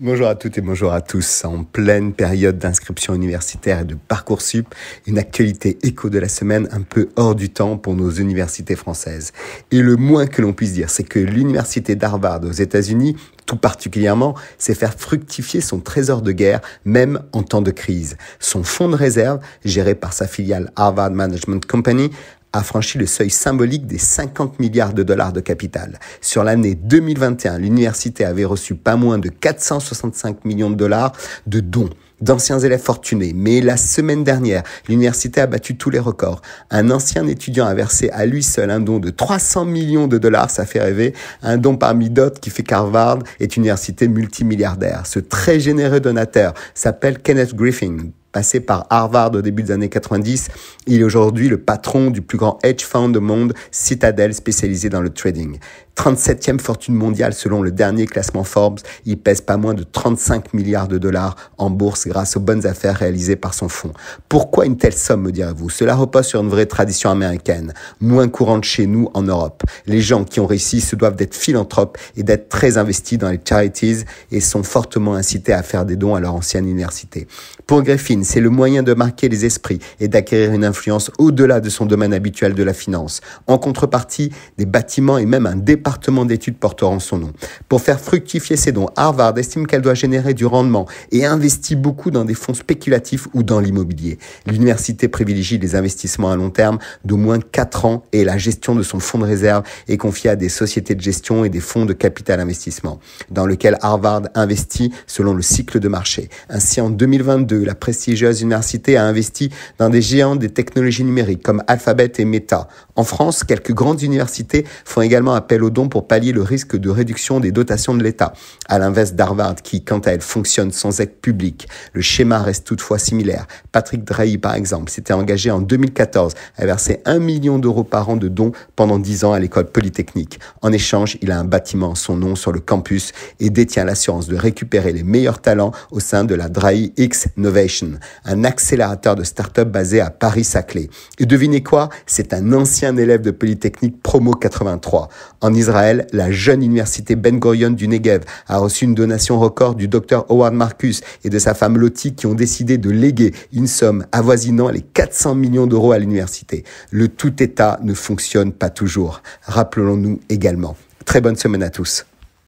Bonjour à toutes et bonjour à tous. En pleine période d'inscription universitaire et de sup', une actualité écho de la semaine un peu hors du temps pour nos universités françaises. Et le moins que l'on puisse dire, c'est que l'université d'Harvard aux États-Unis, tout particulièrement, sait faire fructifier son trésor de guerre, même en temps de crise. Son fonds de réserve, géré par sa filiale Harvard Management Company, a franchi le seuil symbolique des 50 milliards de dollars de capital. Sur l'année 2021, l'université avait reçu pas moins de 465 millions de dollars de dons d'anciens élèves fortunés. Mais la semaine dernière, l'université a battu tous les records. Un ancien étudiant a versé à lui seul un don de 300 millions de dollars, ça fait rêver, un don parmi d'autres qui fait qu'Harvard est une université multimilliardaire. Ce très généreux donateur s'appelle Kenneth Griffin, passé par Harvard au début des années 90. Il est aujourd'hui le patron du plus grand hedge fund au monde, Citadel, spécialisé dans le trading. 37e fortune mondiale selon le dernier classement Forbes. Il pèse pas moins de 35 milliards de dollars en bourse grâce aux bonnes affaires réalisées par son fonds. Pourquoi une telle somme, me direz-vous Cela repose sur une vraie tradition américaine, moins courante chez nous en Europe. Les gens qui ont réussi se doivent d'être philanthropes et d'être très investis dans les charities et sont fortement incités à faire des dons à leur ancienne université. Pour Griffin, c'est le moyen de marquer les esprits et d'acquérir une influence au-delà de son domaine habituel de la finance. En contrepartie, des bâtiments et même un dépôt d'études porteront son nom. Pour faire fructifier ses dons, Harvard estime qu'elle doit générer du rendement et investit beaucoup dans des fonds spéculatifs ou dans l'immobilier. L'université privilégie les investissements à long terme d'au moins 4 ans et la gestion de son fonds de réserve est confiée à des sociétés de gestion et des fonds de capital investissement, dans lequel Harvard investit selon le cycle de marché. Ainsi, en 2022, la prestigieuse université a investi dans des géants des technologies numériques comme Alphabet et Meta. En France, quelques grandes universités font également appel aux dons pour pallier le risque de réduction des dotations de l'État, à l'inverse d'Harvard qui, quant à elle, fonctionne sans aide publique. Le schéma reste toutefois similaire. Patrick Drahi, par exemple, s'était engagé en 2014 à verser 1 million d'euros par an de dons pendant 10 ans à l'école polytechnique. En échange, il a un bâtiment son nom sur le campus et détient l'assurance de récupérer les meilleurs talents au sein de la Drahi X Innovation, un accélérateur de start-up basé à Paris-Saclay. Et devinez quoi C'est un ancien élève de Polytechnique promo 83. En Israël, la jeune université Ben Gurion du Negev a reçu une donation record du docteur Howard Marcus et de sa femme Lottie qui ont décidé de léguer une somme avoisinant les 400 millions d'euros à l'université. Le tout État ne fonctionne pas toujours. Rappelons-nous également. Très bonne semaine à tous.